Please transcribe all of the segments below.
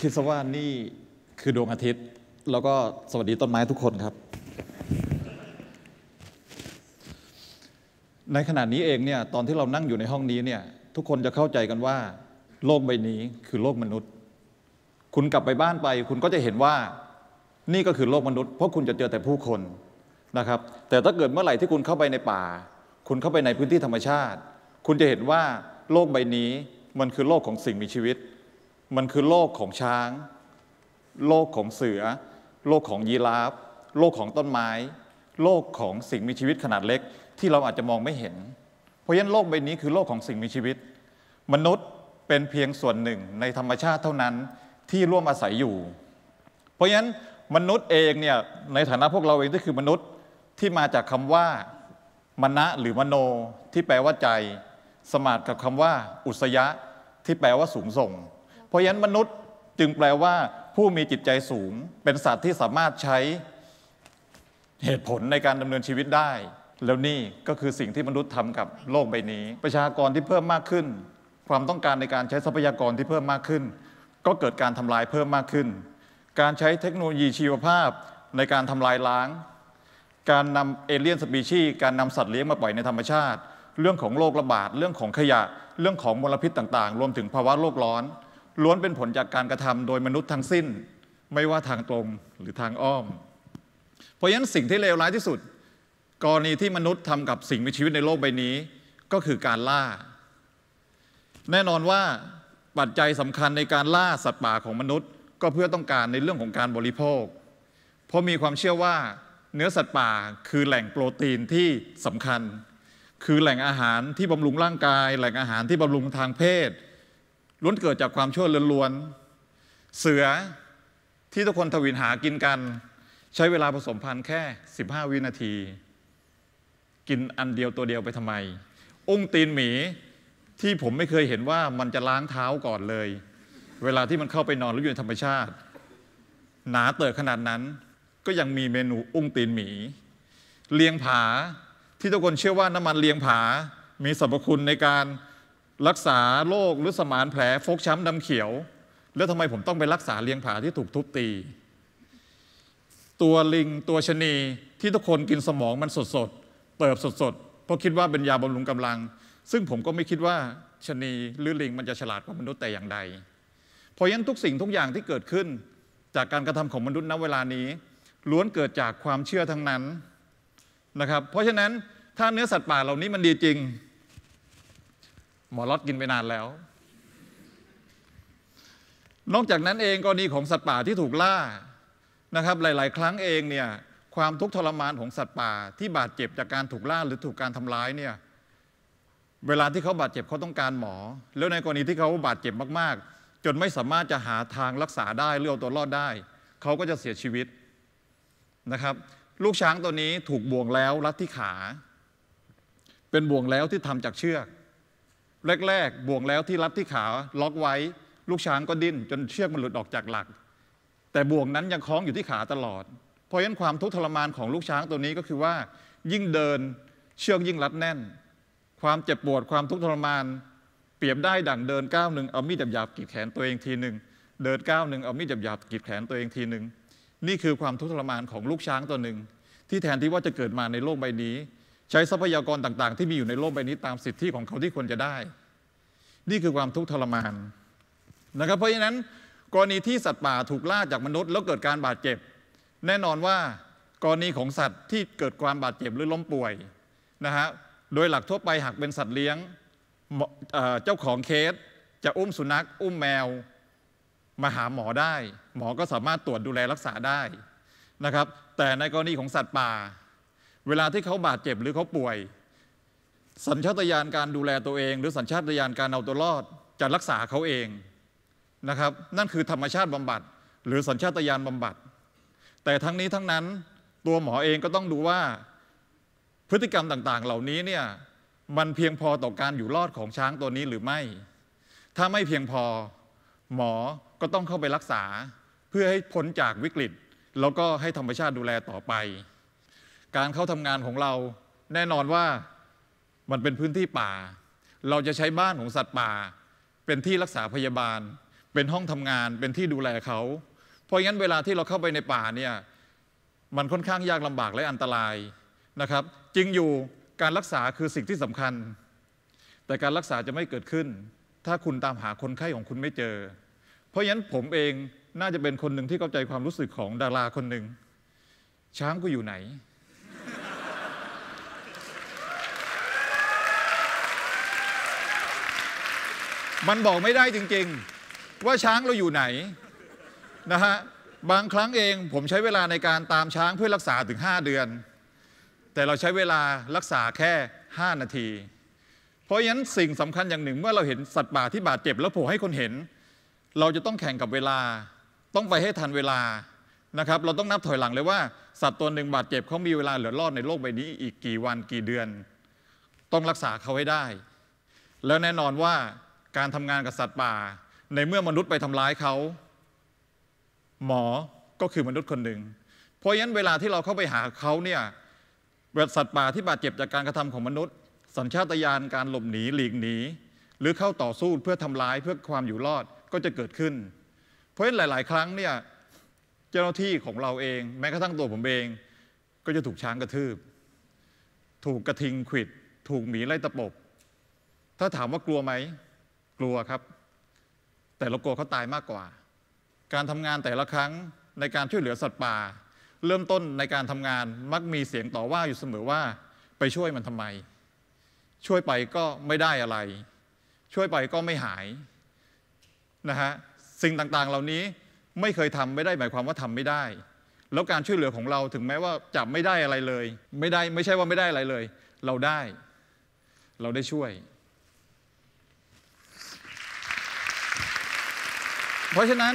คิดซะว่านี่คือดวงอาทิตย์ แล้วก็สวัสดีต้นไม้ทุกคนครับ ในขณะนี้เองเนี่ยตอนที่เรานั่งอยู่ในห้องนี้เนี่ยทุกคนจะเข้าใจกันว่า โลกใบนี้คือโลกมนุษย์ คุณกลับไปบ้านไป คุณก็จะเห็นว่า นี่ก็คือโลกมนุษย์เพราะคุณจะเจอแต่ผู้คนนะครับ แต่ถ้าเกิดเมื่อไหร่ ที่คุณเข้าไปในป่า คุณเข้าไปในพื้นที่ธรรมชาติ คุณจะเห็นว่าโลกใบนี้มันคือโลกของสิ่งมีชีวิตมันคือโลกของช้าง โลกของเสือ โลกของยีราฟ โลกของต้นไม้ โลกของสิ่งมีชีวิตขนาดเล็ก ที่เราอาจจะมองไม่เห็น เพราะฉะนั้นโลกใบนี้คือโลกของสิ่งมีชีวิต มนุษย์เป็นเพียงส่วนหนึ่งในธรรมชาติเท่านั้นที่ร่วมอาศัยอยู่ เพราะฉะนั้นมนุษย์เองเนี่ยในฐานะพวกเราเองก็คือมนุษย์ที่มาจากคำว่ามณะหรือมโน ที่แปลว่าใจสมาดกับคำว่า อุสยะ ที่แปลว่าสูงส่งเพราะฉะนั้นมนุษย์จึงแปลว่าผู้มีจิตใจสูงเป็นสัตว์ที่สามารถใช้เหตุผลในการดำเนินชีวิตได้ แล้วนี่ ก็คือสิ่งที่มนุษย์ทำกับโลกใบนี้ ประชากรที่เพิ่มมากขึ้น ความต้องการในการใช้ทรัพยากรที่เพิ่มมากขึ้น ก็เกิดการทำลายเพิ่มมากขึ้น การใช้เทคโนโลยีชีวภาพในการทำลายล้าง การนำเอเลี่ยนสปีชีส์การนำสัตว์เลี้ยงมาปล่อยในธรรมชาติ เรื่องของโรคระบาดเรื่องของขยะเรื่องของมลพิษต่างๆรวมถึงภาวะโลกร้อนล้วนเป็นผลจากการกระทำโดยมนุษย์ทั้งสิ้น ไม่ว่าทางตรงหรือทางอ้อม เพราะฉะนั้นสิ่งที่เลวร้ายที่สุด กรณีที่มนุษย์ทำกับสิ่งมีชีวิตในโลกใบนี้ก็คือการล่า แน่นอนว่าปัจจัยสำคัญในการล่าสัตว์ป่าของมนุษย์ก็เพื่อต้องการในเรื่องของการบริโภคเพราะมีความเชื่อว่า เนื้อสัตว์ป่าคือแหล่งโปรตีนที่สำคัญ คือแหล่งอาหารที่บำรุงร่างกาย แหล่งอาหารที่บำรุงทางเพศล้วนเกิดจากความชั่วล้วนเสือที่ทุกคนทวินหากินกัน ใช้เวลาผสมพันธุ์แค่ 15 วินาที กินอันเดียวตัวเดียวไปทำไม อุ้งตีนหมีที่ผมไม่เคยเห็นว่ามันจะล้างเท้าก่อนเลย เวลาที่มันเข้าไปนอนหรืออยู่ในธรรมชาติ หนาเติบขนาดนั้น ก็ยังมีเมนูอุ้งตีนหมีเลียงผา ที่ทุกคนเชื่อว่าน้ำมันเลียงผามีสรรพคุณในการรักษาโรคหรือสมานแผลฟกช้ำดำเขียว แล้วทำไมผมต้องไปรักษาเลี้ยงผาที่ถูกทุบตี ตัวลิง ตัวชนี ที่ทุกคนกินสมองมันสดสดเปิบสดสดเพราะคิดว่าเป็นยาบำรุงกำลัง ซึ่งผมก็ไม่คิดว่าชนี หรือลิง มันจะฉลาดกว่ามนุษย์แต่อย่างใด เพราะยั้นทุกสิ่งทุกอย่างที่เกิดขึ้น จากการกระทำของมนุษย์ณเวลานี้ล้วนเกิดจากความเชื่อทั้งนั้นนะครับเพราะฉะนั้นถ้าเนื้อสัตว์ป่าเหล่านี้มันดีจริงหมอล็อตกินไปนานแล้ว นอกจากนั้นเองกรณีของสัตว์ป่าที่ถูกล่านะครับ หลาย ๆ ครั้งเองเนี่ยความทุกข์ทรมานของสัตว์ป่าที่บาดเจ็บจากการถูกล่า หรือถูกการทำร้ายเนี่ยเวลาที่เขาบาดเจ็บเขาต้องการหมอ แล้วในกรณีที่เขาบาดเจ็บมากๆ จนไม่สามารถจะหาทางรักษาได้เรือเอาตัวรอดได้ เขาก็จะเสียชีวิตนะครับ ลูกช้างตัวนี้ถูกบ่วงแล้วรัดที่ขา เป็นบ่วงแล้วที่ทำจากเชือกแรกๆบ่วงแล้วที่รัดที่ขาล็อกไว้ลูกช้างก็ดิ้นจนเชือกมันหลุดออกจากหลักแต่บ่วงนั้นยังคล้องอยู่ที่ขาตลอดเพราะฉะนั้นความทุกข์ทรมานของลูกช้างตัวนี้ก็คือว่า ยิ่งเดินเชือกยิ่งรัดแน่น ความเจ็บปวดความทุกข์ทรมานเปรียบได้ดั่ง เดินก้าวหนึ่งเอามีดหยาบๆกีดแขนตัวเองทีหนึ่งเดินก้าวหนึ่งเอามีดหยาบๆกีดแขนตัวเองทีหนึ่งนี่คือความทุกข์ทรมานของลูกช้างตัวหนึ่งที่แทนที่ว่าจะเกิดมาในโลกใบนี้ใช้ทรัพยากรต่างๆที่มีอยู่ในโลกใบนี้ตามสิทธิของเขาที่ควรจะได้ นี่คือความทุกข์ทรมานนะครับ เพราะฉะนั้น กรณีที่สัตว์ป่าถูกล่าจากมนุษย์ แล้วเกิดการบาดเจ็บ แน่นอนว่ากรณีของสัตว์ที่เกิดความบาดเจ็บหรือล้มป่วยนะฮะ โดยหลักทั่วไปหากเป็นสัตว์เลี้ยงเจ้าของเคส จะอุ้มสุนัข อุ้มแมว มาหาหมอได้ หมอก็สามารถตรวจดูแลรักษาได้นะครับแต่ในกรณีของสัตว์ป่าเวลาที่เขาบาดเจ็บหรือเขาป่วย สัญชาตญาณการดูแลตัวเอง หรือสัญชาตญาณการเอาตัวรอดจะรักษาเขาเองนะครับนั่นคือธรรมชาติบำบัดหรือสัญชาตญาณบำบัดแต่ทั้งนี้ทั้งนั้นตัวหมอเองก็ต้องดูว่าพฤติกรรมต่างๆเหล่านี้เนี่ยมันเพียงพอต่อการอยู่รอดของช้างตัวนี้หรือไม่ ถ้าไม่เพียงพอหมอก็ต้องเข้าไปรักษา เพื่อให้พ้นจากวิกฤต แล้วก็ให้ธรรมชาติดูแลต่อไปการเข้าทำงานของเราแน่นอนว่ามันเป็นพื้นที่ป่า เราจะใช้บ้านของสัตว์ป่า เป็นที่รักษาพยาบาล เป็นห้องทำงานเป็นที่ดูแลเขาเพราะงั้นเวลาที่เราเข้าไปในป่าเนี่ยมันค่อนข้างยากลำบากและอันตรายนะครับจริงอยู่การรักษาคือสิ่งที่สำคัญ แต่การรักษาจะไม่เกิดขึ้น ถ้าคุณตามหาคนไข้ของคุณไม่เจอ เพราะงั้นผมเองน่าจะเป็นคนหนึ่งที่เข้าใจความรู้สึกของดาราคนหนึ่งช้างกูอยู่ไหนมันบอกไม่ได้จริงๆ ว่าช้างเราอยู่ไหนนะฮะบางครั้งเองผมใช้เวลาในการตามช้างเพื่อรักษาถึง 5 เดือน แต่เราใช้เวลารักษาแค่ 5นาที เพราะฉะนั้นสิ่งสำคัญอย่างหนึ่งเมื่อเราเห็นสัตว์ป่าที่บาดเจ็บ แล้วโผล่ให้คนเห็น เราจะต้องแข่งกับเวลา ต้องไปให้ทันเวลานะครับ เราต้องนับถอยหลังเลยว่า สัตว์ตัวหนึ่งบาดเจ็บเขามีเวลาเหลือรอดในโลกใบนี้ อีกกี่วันกี่เดือน ต้องรักษาเขาให้ได้ แล้วแน่นอนว่าการทำงานกับ สัตว์ป่าในเมื่อมนุษย์ไปทำร้ายเขา หมอ ก็คือมนุษย์คนหนึ่ง เพราะฉะนั้นเวลาที่เราเข้าไปหาเขาเนี่ย สัตว์ป่าที่บาดเจ็บ จากการกระทำของมนุษย์ สัญชาตญาณการหลบหนีหลีกหนีหรือเข้าต่อสู้เพื่อทำร้ายเพื่อความอยู่รอดก็จะเกิดขึ้น เพราะฉะนั้นหลาย ๆ ครั้งเนี่ยเจ้าหน้าที่ของเราเองแม้กระทั่งตัวผมเองก็จะถูกช้างกระทืบถูกกระทิงขิด ถูกหมีไล่ตะปบถ้าถามว่ากลัวไหมกลัวครับ แต่เรากลัวเขาตายมากกว่า การทำงานแต่ละครั้งในการช่วยเหลือสัตว์ป่า เริ่มต้นในการทำงานมักมีเสียงต่อว่าอยู่เสมอว่าไปช่วยมันทำไม ช่วยไปก็ไม่ได้อะไร ช่วยไปก็ไม่หายนะฮะสิ่งต่างๆเหล่านี้ไม่เคยทำไม่ได้ หมายความว่าทำไม่ได้ แล้วการช่วยเหลือของเราถึงแม้ว่าจับไม่ได้อะไรเลย ไม่ได้ไม่ใช่ว่าไม่ได้อะไรเลย เราได้ เราได้ช่วยเพราะฉะนั้น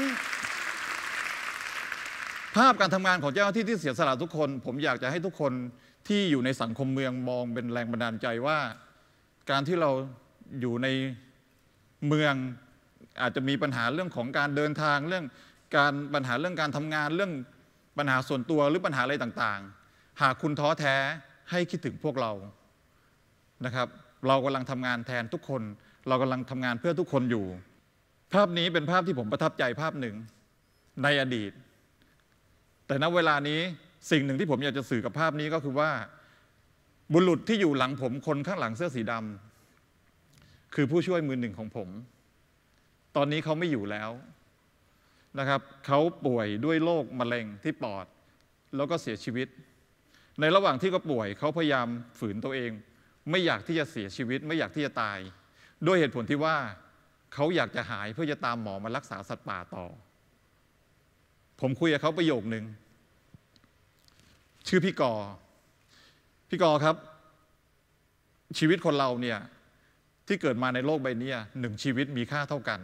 ภาพการทำงานของเจ้าหน้าที่ที่เสียสละทุกคน ผมอยากจะให้ทุกคนที่อยู่ในสังคมเมืองมอง เป็นแรงบันดาลใจว่า การที่เราอยู่ในเมืองอาจจะมีปัญหาเรื่องของการเดินทางเรื่องการปัญหาเรื่องการทำงานเรื่องปัญหาส่วนตัวหรือปัญหาอะไรต่าง ๆ หากคุณท้อแท้ให้คิดถึงพวกเรานะครับเรากำลังทำงานแทนทุกคนเรากำลังทำงานเพื่อทุกคนอยู่ภาพนี้เป็นภาพที่ผมประทับใจภาพหนึ่งในอดีต แต่ณเวลานี้สิ่งหนึ่งที่ผมอยากจะสื่อกับภาพนี้ก็คือว่าบุรุษที่อยู่หลังผมคนข้างหลังเสื้อสีดำคือผู้ช่วยมือหนึ่งของผม ตอนนี้เขาไม่อยู่แล้วนะครับ เขาป่วยด้วยโรคมะเร็งที่ปอดแล้วก็เสียชีวิต ในระหว่างที่เขาป่วยเขาพยายามฝืนตัวเอง ไม่อยากที่จะเสียชีวิต ไม่อยากที่จะตาย ด้วยเหตุผลที่ว่าเขาอยากจะหายเพื่อจะตามหมอมารักษาสัตว์ป่าต่อ ผมคุยกับเขาประโยคหนึ่งชื่อพี่กอ พี่กอครับ ชีวิตคนเราเนี่ยที่เกิดมาในโลกใบนี้หนึ่งชีวิตมีค่าเท่ากัน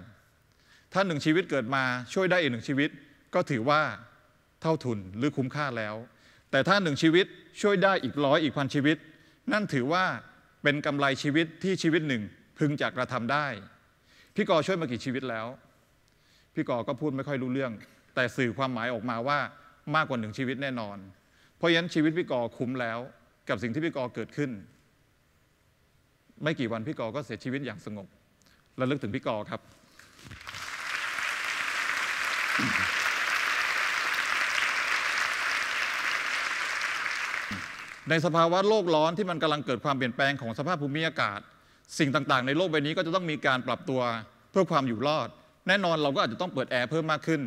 ถ้าหนึ่งชีวิตเกิดมาช่วยได้อีกหนึ่งชีวิต ก็ถือว่าเท่าทุนหรือคุ้มค่าแล้ว แต่ถ้าหนึ่งชีวิตช่วยได้อีกร้อยอีกพันชีวิต นั่นถือว่าเป็นกำไรชีวิตที่ชีวิตหนึ่งพึงจะกระทำได้พี่กอช่วยมากี่ชีวิตแล้ว พี่กอก็พูดไม่ค่อยรู้เรื่อง แต่สื่อความหมายออกมาว่ามากกว่าหนึ่งชีวิตแน่นอน เพราะฉะนั้นชีวิตพี่กอคุ้มแล้วกับสิ่งที่พี่กอเกิดขึ้น ไม่กี่วันพี่กอก็เสียชีวิตอย่างสงบระลึกถึงพี่กอครับ ในสภาวะโลกร้อนที่มันกำลังเกิดความเปลี่ยนแปลงของสภาพภูมิอากาศสิ่งต่างๆ ในโลกใบนี้ก็จะต้องมีการปรับตัวเพื่อความอยู่รอด แน่นอนเราก็อาจจะต้องเปิดแอร์เพิ่มมากขึ้น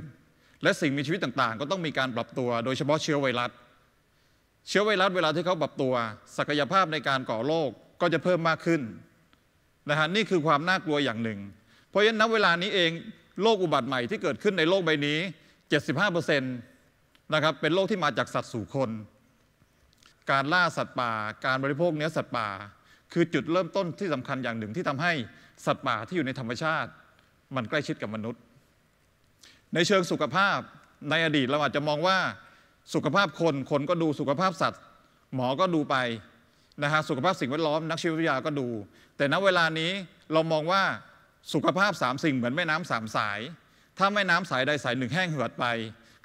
และสิ่งมีชีวิตต่างๆ ก็ต้องมีการปรับตัวโดยเฉพาะเชื้อไวรัสเชื้อไวรัสเวลาที่เขาปรับตัว ศักยภาพในการก่อโรคกก็จะเพิ่มมากขึ้นนะฮะนี่คือความน่ากลัวอย่างหนึ่ง เพราะฉะนั้นณเวลานี้เองโรคอุบัติใหม่ที่เกิดขึ้นในโลกใบนี้75%นะครับเป็นโรคที่มาจากสัตว์สู่คน การล่าสัตว์ป่า การบริโภคเนื้อสัตว์ป่าคือ จุดเริ่มต้นที่สำคัญอย่างหนึ่งที่ทำให้สัตว์ป่าที่อยู่ในธรรมชาติ มันใกล้ชิดกับมนุษย์ ในเชิงสุขภาพในอดีต เราอาจจะมองว่าสุขภาพคนคนก็ดูสุขภาพสัตว์ หมอก็ดูไปนะฮะสุขภาพสิ่งแวดล้อมนักชีววิทยาก็ดู แต่ณเวลานี้เรามองว่าสุขภาพสามสิ่งเหมือนแม่น้ำสามสาย ถ้าแม่น้ำสายใดสายหนึ่ง แห้งเหือดไป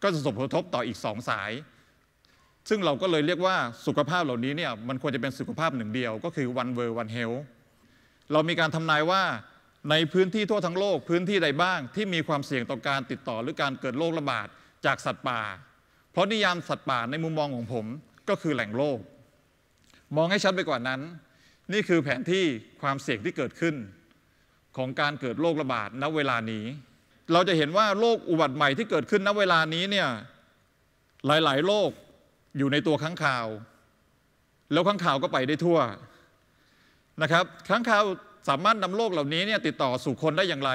ก็จะส่งผลกระทบต่ออีกสองสายซึ่งเราก็เลยเรียกว่าสุขภาพเหล่านี้เนี่ย มันควรจะเป็นสุขภาพหนึ่งเดียว ก็คือ one world one health เรามีการทำนายว่าในพื้นที่ทั่วทั้งโลกพื้นที่ใดบ้างที่มีความเสี่ยงต่อการติดต่อหรือการเกิดโรคระบาดจากสัตว์ป่า เพราะนิยามสัตว์ป่าในมุมมองของผมก็คือแหล่งโรคมองให้ชัดไปกว่านั้น นี่คือแผนที่ความเสี่ยงที่เกิดขึ้นของการเกิดโรคระบาดณเวลานี้ เราจะเห็นว่าโรคอุบัติใหม่ที่เกิดขึ้นณเวลานี้เนี่ยหลาย ๆ โรคอยู่ในตัวข้างข่าว แล้วข้างข่าวก็ไปได้ทั่วนะครับข้างข่าวสามารถนำโรคเหล่านี้เนี่ยติดต่อสู่คนได้อย่างไร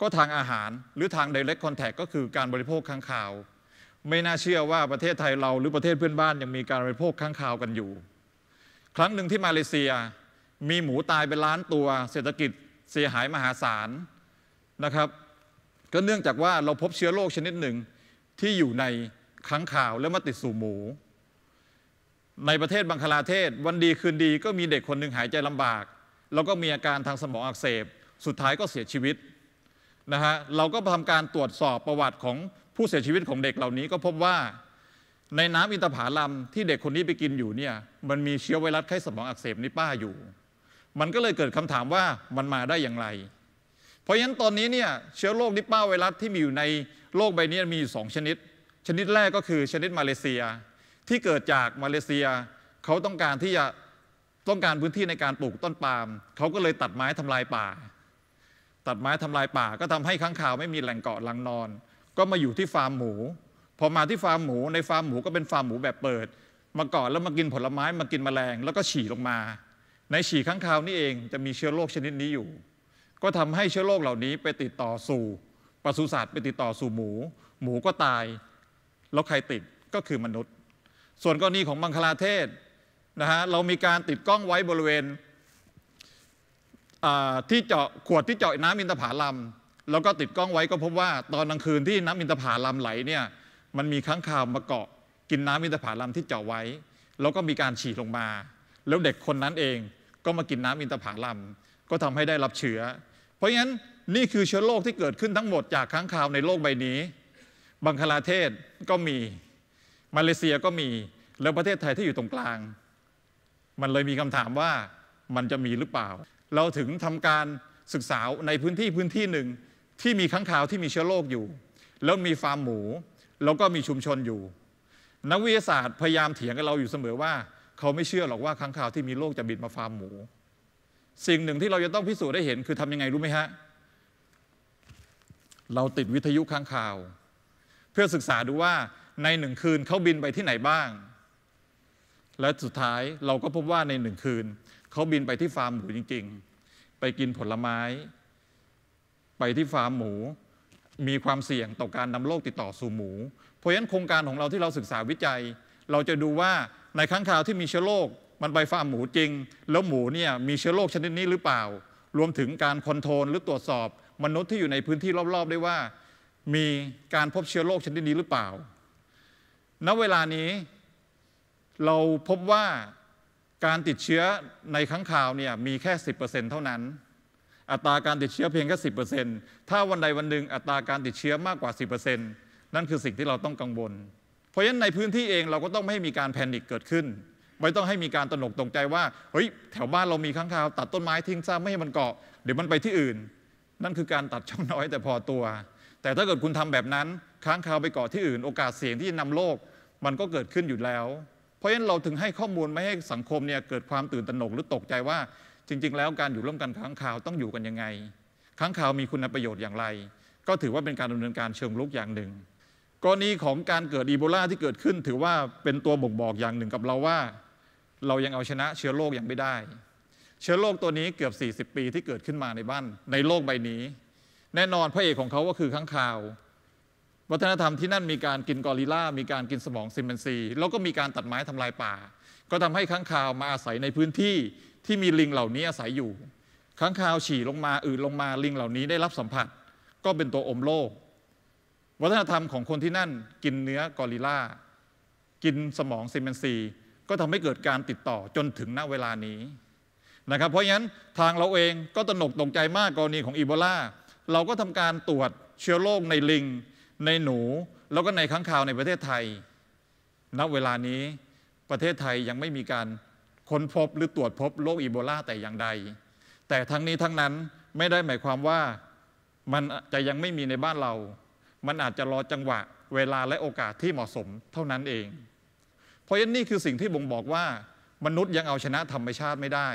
ก็ทางอาหารหรือทาง direct contact ก็คือการบริโภคข้างข่าว ไม่น่าเชื่อว่าประเทศไทยเราหรือประเทศเพื่อนบ้านยังมีการบริโภคข้างข่าวกันอยู่ ครั้งหนึ่งที่มาเลเซียมีหมูตายเป็นล้านตัวเศรษฐกิจเสียหายมหาศาลนะครับ ก็เนื่องจากว่าเราพบเชื้อโรคชนิดหนึ่งที่อยู่ในข้างข่าวแล้วมาติดสู่หมูในประเทศบังคลาเทศวันดีคืนดีก็มีเด็กคนหนึ่งหายใจลำบากแล้วก็มีอาการทางสมองอักเสบสุดท้ายก็เสียชีวิตนะฮะเราก็ทำการตรวจสอบประวัติของผู้เสียชีวิตของเด็กเหล่านี้ก็พบว่าในน้ำอินทผลัมที่เด็กคนนี้ไปกินอยู่เนี่ยมันมีเชื้อไวรัสไข้สมองอักเสบนิป้าอยู่ มันก็เลยเกิดคำถามว่ามันมาได้อย่างไร เพราะฉะนั้นตอนนี้เนี่ยเชื้อโรคนิป้าไวรัสที่มีอยู่ในโลกใบนี้มีอยู่สองชนิด ชนิดแรกก็คือชนิดมาเลเซียที่เกิดจากมาเลเซีย เขาต้องการที่จะต้องการพื้นที่ในการปลูกต้นปาล์ม เขาก็เลยตัดไม้ทำลายป่า ตัดไม้ทำลายป่าก็ทำให้ข้างข่าวไม่มีแหล่งเกาะลังนอน ก็มาอยู่ที่ฟาร์มหมู พอมาที่ฟาร์มหมู ในฟาร์มหมูก็เป็นฟาร์มหมูแบบเปิด มาเกาะแล้วมากินผลไม้มากินมแมลงแล้วก็ฉี่ลงมา ในฉี่ข้างข่าวนี่เองจะมีเชื้อโรคชนิดนี้อยู่ ก็ทำให้เชื้อโรคเหล่านี้ไปติดต่อสู่ปศุสัตว์ไปติดต่อสู่หมู หมูก็ตาย แล้วใครติดก็คือมนุษย์ส่วนกรณีของบังคลาเทศนะฮะเรามีการติดกล้องไว้บริเวณที่เจาะขวดที่เจาะน้ำอินทผาลัมแล้วก็ติดกล้องไว้ก็พบว่า ตอนกลางคืนที่น้ำอินทผาลัมไหลเนี่ยมันมีค้างคาวมาเกาะกินน้ำอินทผาลัมที่เจาะไว้ แล้วก็มีการฉีดลงมา แล้วเด็กคนนั้นเองก็มากินน้ำอินทผาลัมก็ทำให้ได้รับเชื้อเพราะฉะนั้นนี่คือเชื้อโรคที่เกิดขึ้นทั้งหมดจากค้างคาวในโลกใบนี้บังคลาเทศก็มีมาเลเซียก็มีแล้วประเทศไทยที่อยู่ตรงกลาง มันเลยมีคำถามว่ามันจะมีหรือเปล่า เราถึงทำการศึกษาในพื้นที่พื้นที่หนึ่งที่มีข้างข่าวที่มีเชื้อโรคอยู่ แล้วมีฟาร์มหมู แล้วก็มีชุมชนอยู่ นักวิทยาศาสตร์พยายามเถียงกับเราอยู่เสมอว่า เขาไม่เชื่อหรอกว่าข้างข่าวที่มีโรคจะบินมาฟาร์มหมู สิ่งหนึ่งที่เราจะต้องพิสูจน์ได้เห็น คือทํำยังไงรู้ไหมฮะเราติดวิทยุข้างข่าว เพื่อศึกษาดูว่าในหนึ่งคืนเขาบินไปที่ไหนบ้าง และสุดท้ายเราก็พบว่าในหนึ่งคืนเขาบินไปที่ฟาร์มหมูจริงๆ ไปกินผลไม้ ไปที่ฟาร์มหมู มีความเสี่ยงต่อการนำโรคติดต่อสู่หมู เพราะฉะนั้นโครงการของเราที่เราศึกษาวิจัย เราจะดูว่าในครั้งคราวที่มีเชื้อโรคมันไปฟาร์มหมูจริง แล้วหมูเนี่ยมีเชื้อโรคชนิดนี้หรือเปล่า รวมถึงการคอนโทรลหรือตรวจสอบมนุษย์ที่อยู่ในพื้นที่รอบๆได้ว่า มีการพบเชื้อโรคชนิดนี้หรือเปล่าณเวลานี้เราพบว่าการติดเชื้อในครั้งข่าวเนี่ยมีแค่10%เท่านั้น อัตราการติดเชื้อเพียงแค่10%ถ้าวันใดวันหนึ่งอัตราการติดเชื้อมากกว่า10%นั่นคือสิ่งที่เราต้องกังวลเพราะฉะนั้นในพื้นที่เองเราก็ต้องไม่ให้มีการแพนิคเกิดขึ้นไม่ต้องให้มีการตรหนกตกใจว่าเฮ้ยแถวบ้านเรามีข้าง่าว ตัดต้นไม้ทิ้งซะไม่ให้มันเกาะเดี๋ยวมันไปที่อื่น นั่นคือการตัดช่องน้อยแต่พอตัวแต่ถ้าเกิดคุณทำแบบนั้น ค้างคาวไปเกาะที่อื่น โอกาสเสี่ยงที่จะนำโรคมันก็เกิดขึ้นอยู่แล้ว เพราะฉะนั้นเราถึงให้ข้อมูลไม่ให้สังคมเนี่ยเกิดความตื่นตระหนกหรือตกใจว่า จริง ๆ แล้วการอยู่ร่วมกันค้างคาวต้องอยู่กันยังไง ค้างคาวมีคุณประโยชน์อย่างไร ก็ถือว่าเป็นการดำเนินการเชิงลุกอย่างหนึ่ง กรณีของการเกิดอีโบลาที่เกิดขึ้นถือว่าเป็นตัวบ่งบอกอย่างหนึ่งกับเราว่า เรายังเอาชนะเชื้อโรคอย่างไม่ได้ เชื้อโรคตัวนี้เกือบ40ปีที่เกิดขึ้นมาในบ้านในโลกใบนี้แน่นอนพระเอกของเขาก็คือข้างคาว วัฒนธรรมที่นั่นมีการกินกอริล่ามีการกินสมองซิมเบนซีแล้วก็มีการตัดไม้ทำลายป่า ก็ทำให้ข้างคาวมาอาศัยในพื้นที่ที่มีลิงเหล่านี้อาศัยอยู่ข้างคาวฉี่ลงมาอืดลงมาลิงเหล่านี้ได้รับสัมผัส ก็เป็นตัวอมโลกวัฒนธรรมของคนที่นั่นกินเนื้อกอริล่ากินสมองซิมเบนซีก็ทำให้เกิดการติดต่อจนถึงณเวลานี้นะครับเพราะฉะนั้นทางเราเองก็ตระหนกตกใจมากกรณีของอีโบลาเราก็ทำการตรวจเชื้อโรคในลิงในหนูแล้วก็ในข้างข่าวในประเทศไทย ณเวลานี้ประเทศไทยยังไม่มีการค้นพบหรือตรวจพบโรคอีโบลาแต่อย่างใด แต่ทั้งนี้ทั้งนั้นไม่ได้หมายความว่ามันจะยังไม่มีในบ้านเรา มันอาจจะรอจังหวะเวลาและโอกาสที่เหมาะสม เท่านั้นเอง เพราะฉะนั้นนี่คือสิ่งที่บ่งบอกว่า มนุษย์ยังเอาชนะธรรมชาติไม่ได้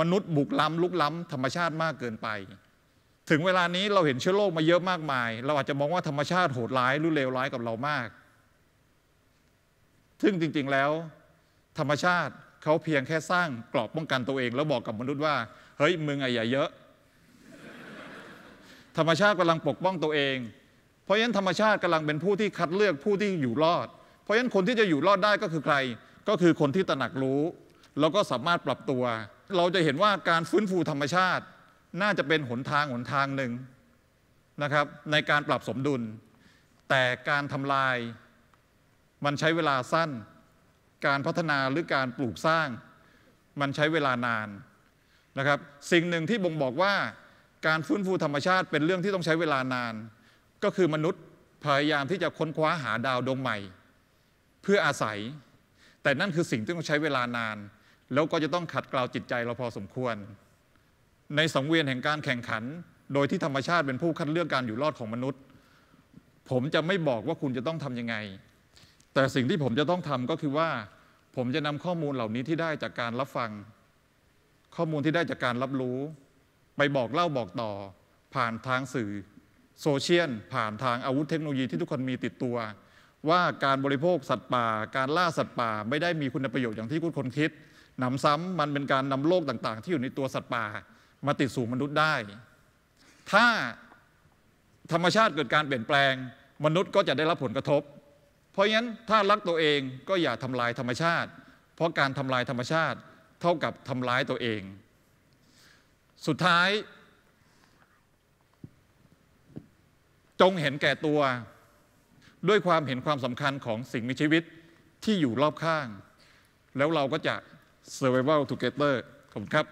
มนุษย์บุกล้ำลุกล้ำธรรมชาติมากเกินไปถึงเวลานี้เราเห็นเชื้อโรคมาเยอะมากมาย เราอาจจะมองว่าธรรมชาติโหดร้ายรุนเลวร้ายกับเรามาก ซึ่งจริงๆแล้ว ธรรมชาติเขาเพียงแค่สร้างกรอบป้องกันตัวเอง แล้วบอกกับมนุษย์ว่า เฮ้ย มึงไอ้อย่าเยอะ ธรรมชาติกำลังปกป้องตัวเอง เพราะฉะนั้นธรรมชาติกำลังเป็นผู้ที่คัดเลือกผู้ที่อยู่รอด เพราะฉะนั้นคนที่จะอยู่รอดได้ก็คือใคร ก็คือคนที่ตระหนักรู้แล้วก็สามารถปรับตัว เราจะเห็นว่าการฟื้นฟูธรรมชาติน่าจะเป็นหนทางหนทางหนึ่งนะครับในการปรับสมดุล แต่การทำลาย มันใช้เวลาสั้น การพัฒนาหรือการปลูกสร้างมันใช้เวลานานนะครับสิ่งหนึ่งที่บ่งบอกว่า การฟื้นฟูธรรมชาติเป็นเรื่องที่ต้องใช้เวลานาน ก็คือมนุษย์พยายามที่จะค้นคว้าหาดาวดวงใหม่ เพื่ออาศัย แต่นั่นคือสิ่งที่ต้องใช้เวลานาน แล้วก็จะต้องขัดเกลาจิตใจเราพอสมควรในสังเวียนแห่งการแข่งขัน โดยที่ธรรมชาติเป็นผู้คัดเลือกการอยู่รอดของมนุษย์ ผมจะไม่บอกว่าคุณจะต้องทำยังไง แต่สิ่งที่ผมจะต้องทำก็คือว่า ผมจะนำข้อมูลเหล่านี้ที่ได้จากการรับฟัง ข้อมูลที่ได้จากการรับรู้ ไปบอกเล่าบอกต่อผ่านทางสื่อ โซเชียล ผ่านทางอาวุธเทคโนโลยีที่ทุกคนมีติดตัว ว่าการบริโภคสัตว์ป่า การล่าสัตว์ป่าไม่ได้มีคุณประโยชน์อย่างที่คุณคนคิดหนำซ้ำมันเป็นการนำโรคต่าง ๆ ที่อยู่ในตัวสัตว์ป่ามาติดสู่มนุษย์ได้ ถ้าธรรมชาติเกิดการเปลี่ยนแปลง มนุษย์ก็จะได้รับผลกระทบ เพราะฉะนั้นถ้ารักตัวเองก็อย่าทำลายธรรมชาติ เพราะการทำลายธรรมชาติเท่ากับทำาลายตัวเอง สุดท้าย จงเห็นแก่ตัว ด้วยความเห็นความสำคัญของสิ่งมีชีวิตที่อยู่รอบข้าง แล้วเราก็จะ survival together ขอบคุณครับ